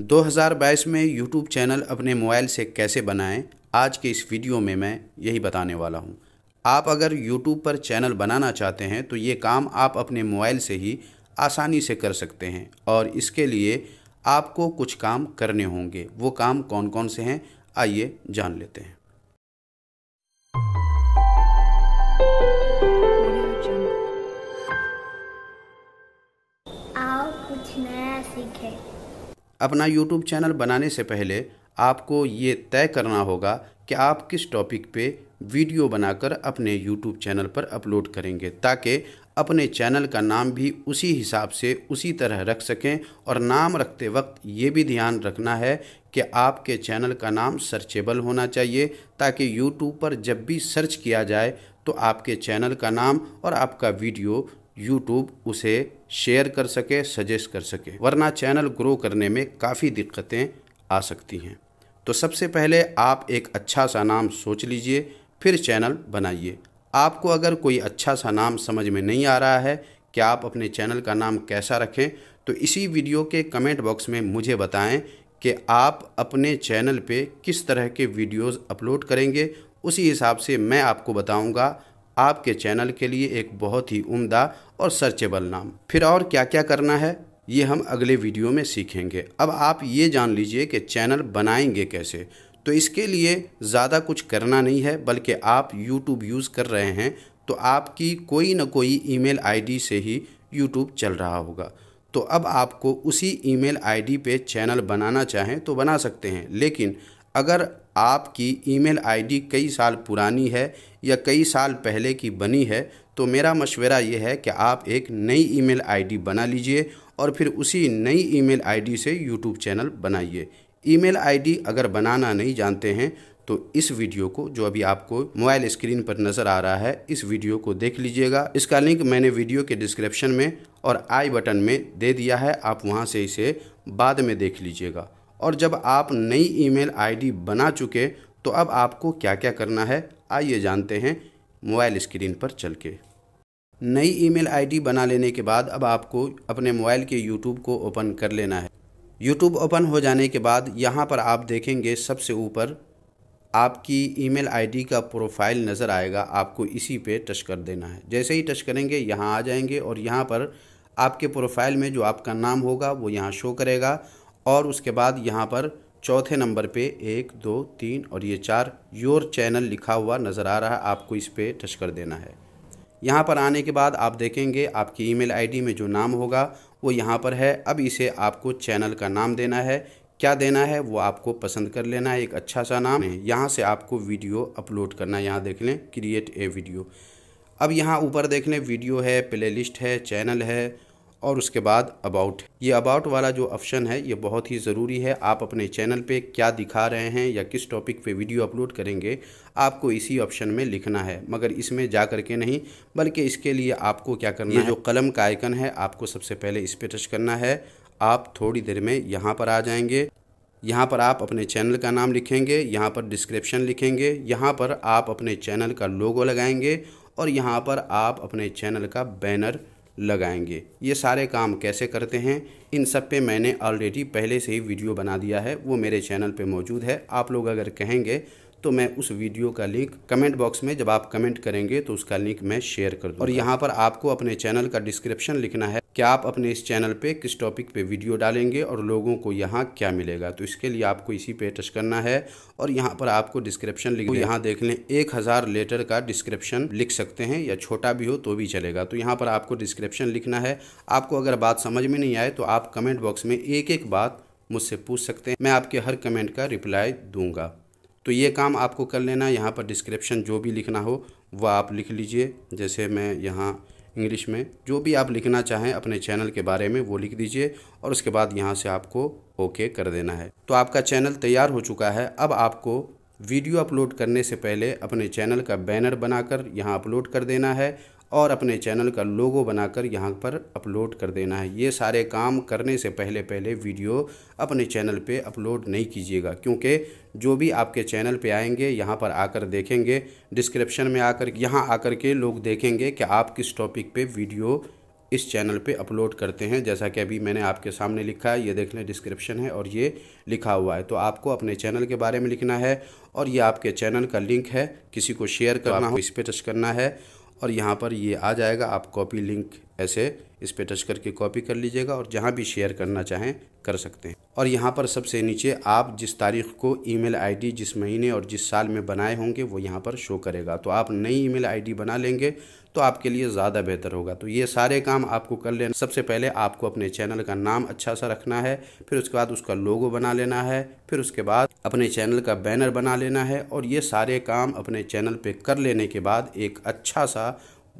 2022 में YouTube channel अपने mobile से कैसे बनाएं आज के इस वीडियो में मैं यही बताने वाला हूं। आप अगर YouTube पर चैनल बनाना चाहते हैं तो ये काम आप अपने मोबाइल से ही आसानी से कर सकते हैं और इसके लिए आपको कुछ काम करने होंगे वो काम कौन कौन से हैं आइए जान लेते हैं अपना यूट्यूब चैनल बनाने से पहले आपको ये तय करना होगा कि आप किस टॉपिक पे वीडियो बनाकर अपने यूट्यूब चैनल पर अपलोड करेंगे ताकि अपने चैनल का नाम भी उसी हिसाब से उसी तरह रख सकें और नाम रखते वक्त ये भी ध्यान रखना है कि आपके चैनल का नाम सर्चेबल होना चाहिए ताकि यूट्यूब पर जब भी सर्च किया जाए तो आपके चैनल का नाम और आपका वीडियो यूट्यूब उसे शेयर कर सके सजेस्ट कर सके वरना चैनल ग्रो करने में काफ़ी दिक्कतें आ सकती हैं तो सबसे पहले आप एक अच्छा सा नाम सोच लीजिए फिर चैनल बनाइए आपको अगर कोई अच्छा सा नाम समझ में नहीं आ रहा है कि आप अपने चैनल का नाम कैसा रखें तो इसी वीडियो के कमेंट बॉक्स में मुझे बताएं कि आप अपने चैनल पे किस तरह के वीडियोस अपलोड करेंगे उसी हिसाब से मैं आपको बताऊंगा आपके चैनल के लिए एक बहुत ही उम्दा और सर्चेबल नाम फिर और क्या क्या करना है ये हम अगले वीडियो में सीखेंगे अब आप ये जान लीजिए कि चैनल बनाएंगे कैसे तो इसके लिए ज़्यादा कुछ करना नहीं है बल्कि आप YouTube यूज़ कर रहे हैं तो आपकी कोई ना कोई ईमेल आईडी से ही YouTube चल रहा होगा तो अब आपको उसी ईमेल आईडी पे चैनल बनाना चाहें तो बना सकते हैं लेकिन अगर आपकी ईमेल आईडी कई साल पुरानी है या कई साल पहले की बनी है तो मेरा मशवरा ये है कि आप एक नई ईमेल आईडी बना लीजिए और फिर उसी नई ईमेल आईडी से यूट्यूब चैनल बनाइए ईमेल आईडी अगर बनाना नहीं जानते हैं तो इस वीडियो को जो अभी आपको मोबाइल स्क्रीन पर नज़र आ रहा है इस वीडियो को देख लीजिएगा इसका लिंक मैंने वीडियो के डिस्क्रिप्शन में और आई बटन में दे दिया है आप वहाँ से इसे बाद में देख लीजिएगा और जब आप नई ईमेल आईडी बना चुके तो अब आपको क्या क्या करना है आइए जानते हैं मोबाइल स्क्रीन पर चल के नई ईमेल आईडी बना लेने के बाद अब आपको अपने मोबाइल के यूट्यूब को ओपन कर लेना है यूट्यूब ओपन हो जाने के बाद यहाँ पर आप देखेंगे सबसे ऊपर आपकी ईमेल आईडी का प्रोफाइल नज़र आएगा आपको इसी पे टच कर देना है जैसे ही टच करेंगे यहाँ आ जाएंगे और यहाँ पर आपके प्रोफाइल में जो आपका नाम होगा वो यहाँ शो करेगा और उसके बाद यहाँ पर चौथे नंबर पे एक दो तीन और ये चार योर चैनल लिखा हुआ नज़र आ रहा है आपको इस पर टच कर देना है यहाँ पर आने के बाद आप देखेंगे आपकी ईमेल आईडी में जो नाम होगा वो यहाँ पर है अब इसे आपको चैनल का नाम देना है क्या देना है वो आपको पसंद कर लेना है एक अच्छा सा नाम है यहाँ से आपको वीडियो अपलोड करना है यहाँ देख लें क्रिएट ए वीडियो अब यहाँ ऊपर देख लें वीडियो है प्ले है चैनल है और उसके बाद अबाउट ये अबाउट वाला जो ऑप्शन है ये बहुत ही ज़रूरी है आप अपने चैनल पे क्या दिखा रहे हैं या किस टॉपिक पे वीडियो अपलोड करेंगे आपको इसी ऑप्शन में लिखना है मगर इसमें जा कर के नहीं बल्कि इसके लिए आपको क्या करना ये है जो कलम का आइकन है आपको सबसे पहले इस पर टच करना है आप थोड़ी देर में यहाँ पर आ जाएंगे यहाँ पर आप अपने चैनल का नाम लिखेंगे यहाँ पर डिस्क्रिप्शन लिखेंगे यहाँ पर आप अपने चैनल का लोगो लगाएंगे और यहाँ पर आप अपने चैनल का बैनर लगाएंगे ये सारे काम कैसे करते हैं इन सब पे मैंने ऑलरेडी पहले से ही वीडियो बना दिया है वो मेरे चैनल पे मौजूद है आप लोग अगर कहेंगे तो मैं उस वीडियो का लिंक कमेंट बॉक्स में जब आप कमेंट करेंगे तो उसका लिंक मैं शेयर कर दूँ और यहाँ पर आपको अपने चैनल का डिस्क्रिप्शन लिखना है कि आप अपने इस चैनल पे किस टॉपिक पे वीडियो डालेंगे और लोगों को यहाँ क्या मिलेगा तो इसके लिए आपको इसी पे टच करना है और यहाँ पर आपको डिस्क्रिप्शन लिख तो यहाँ देख लें एक हज़ार लेटर का डिस्क्रिप्शन लिख सकते हैं या छोटा भी हो तो भी चलेगा तो यहाँ पर आपको डिस्क्रिप्शन लिखना है आपको अगर बात समझ में नहीं आए तो आप कमेंट बॉक्स में एक एक बात मुझसे पूछ सकते हैं मैं आपके हर कमेंट का रिप्लाई दूंगा तो ये काम आपको कर लेना यहाँ पर डिस्क्रिप्शन जो भी लिखना हो वह आप लिख लीजिए जैसे मैं यहाँ इंग्लिश में जो भी आप लिखना चाहें अपने चैनल के बारे में वो लिख दीजिए और उसके बाद यहाँ से आपको ओके कर देना है तो आपका चैनल तैयार हो चुका है अब आपको वीडियो अपलोड करने से पहले अपने चैनल का बैनर बनाकर यहाँ अपलोड कर देना है और अपने चैनल का लोगो बनाकर यहाँ पर अपलोड कर देना है ये सारे काम करने से पहले पहले वीडियो अपने चैनल पे अपलोड नहीं कीजिएगा क्योंकि जो भी आपके चैनल पे आएंगे यहाँ पर आकर देखेंगे डिस्क्रिप्शन में आकर यहाँ आकर के लोग देखेंगे कि आप किस टॉपिक पे वीडियो इस चैनल पे अपलोड करते हैं जैसा कि अभी मैंने आपके सामने लिखा है ये देख लें डिस्क्रिप्शन है और ये लिखा हुआ है तो आपको अपने चैनल के बारे में लिखना है और ये आपके चैनल का लिंक है किसी को शेयर करना हो इस पर टच करना है और यहाँ पर ये आ जाएगा आप कॉपी लिंक ऐसे इस पर टच करके कॉपी कर लीजिएगा और जहाँ भी शेयर करना चाहें कर सकते हैं और यहाँ पर सबसे नीचे आप जिस तारीख को ईमेल आईडी जिस महीने और जिस साल में बनाए होंगे वो यहाँ पर शो करेगा तो आप नई ईमेल आईडी बना लेंगे तो आपके लिए ज़्यादा बेहतर होगा तो ये सारे काम आपको कर लेना सबसे पहले आपको अपने चैनल का नाम अच्छा सा रखना है फिर उसके बाद उसका लोगो बना लेना है फिर उसके बाद अपने चैनल का बैनर बना लेना है और ये सारे काम अपने चैनल पर कर लेने के बाद एक अच्छा सा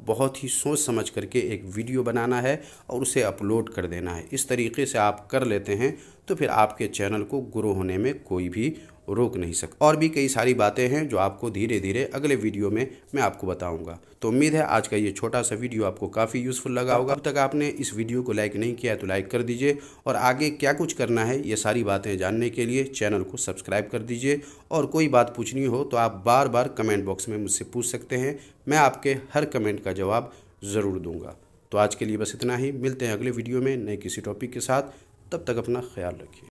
बहुत ही सोच समझ करके एक वीडियो बनाना है और उसे अपलोड कर देना है इस तरीके से आप कर लेते हैं तो फिर आपके चैनल को ग्रो होने में कोई भी रोक नहीं सकते और भी कई सारी बातें हैं जो आपको धीरे धीरे अगले वीडियो में मैं आपको बताऊंगा तो उम्मीद है आज का ये छोटा सा वीडियो आपको काफ़ी यूज़फुल लगा होगा अब तक आपने इस वीडियो को लाइक नहीं किया तो लाइक कर दीजिए और आगे क्या कुछ करना है ये सारी बातें जानने के लिए चैनल को सब्सक्राइब कर दीजिए और कोई बात पूछनी हो तो आप बार बार कमेंट बॉक्स में मुझसे पूछ सकते हैं मैं आपके हर कमेंट का जवाब ज़रूर दूंगा तो आज के लिए बस इतना ही मिलते हैं अगले वीडियो में नए किसी टॉपिक के साथ तब तक अपना ख्याल रखिए